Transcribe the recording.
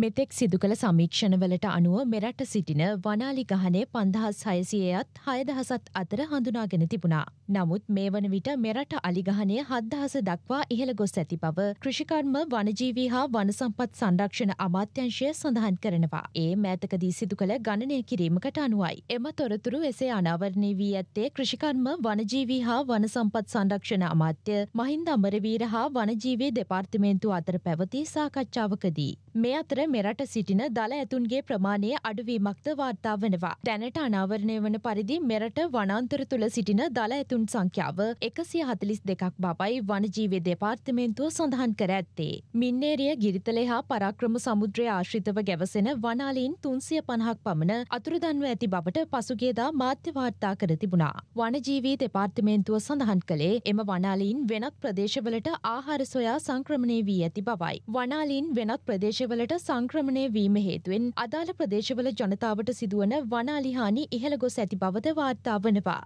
මෙතෙක් සිදුකළ සමීක්ෂණවලට අනුව මෙරට සිටින වනාලි ගහනේ පන්දහස් හයසියයත් හයදහසත් අතර හඳුනාගෙන තිබුණා. නමුත් මේ වන විට මෙරට අලිගහනය හත්දහස දක්වා ඉහළ ගොස් ඇති බව කෘෂිකර්ම වනජීවී හා වනසම්පත් සංරක්ෂණ අමාත්‍යංශය සඳහන් කරනවා. ඒ මෑතකදී සිදු කළ ගණනය කිරීමකට අනුවයි. එම තොරතුරු එසේ අනාවරණය වී ඇත්තේ කෘෂිකර්ම වනජීවී හා වනසම්පත් සංරක්ෂණ අමාත්‍ය මහින්ද අමරවීර හා වනජීවී දෙපාර්තිමේන්තු අතර පැවති සාකච්ඡාවකදී. මේ අතර මෙරට සිටින දළ ඇතුන්ගේ ප්‍රමාණය අඩුවීමක්ද වාර්තා වනවා. දැනට අනාවරණය වන පරිදි මෙරට වනන්තර තුළ සිටින දළ ඇතුන් සංඛ්‍යාව එකසිය හතලිස් දෙකක් බවයි වනජීවය දෙපාර්තමේන්තුව සඳහන් කර ඇත්තේ. මින්නේරිය ගිරිතලෙ හා පරාක්‍රම සමුද්‍රය ආශ්‍රිතව ගැවසෙන වනාලීන් තුන්සිය පණහක් පමණ අතුරදන්ව ඇති බවට පසුගේදා මාධ්‍ය වාර්තා කර තිබුණා. වනජීවී දෙපාර්තමේන්තුව සඳහන් කළේ එම වනාලීන් වෙනත් ප්‍රදේශවලට ආහාර සොයා සංක්‍රමණය වී ඇති බවයි. වනාලීන් වෙනත් ප්‍රදේශ ප්‍රදේශවලට සංක්‍රමණය වීම හේතුවෙන් අදාළ ප්‍රදේශවල ජනතාවට සිදුවන වනාලිහානි ඉහළ ගොස් ඇති බවද වාර්තා වනවා.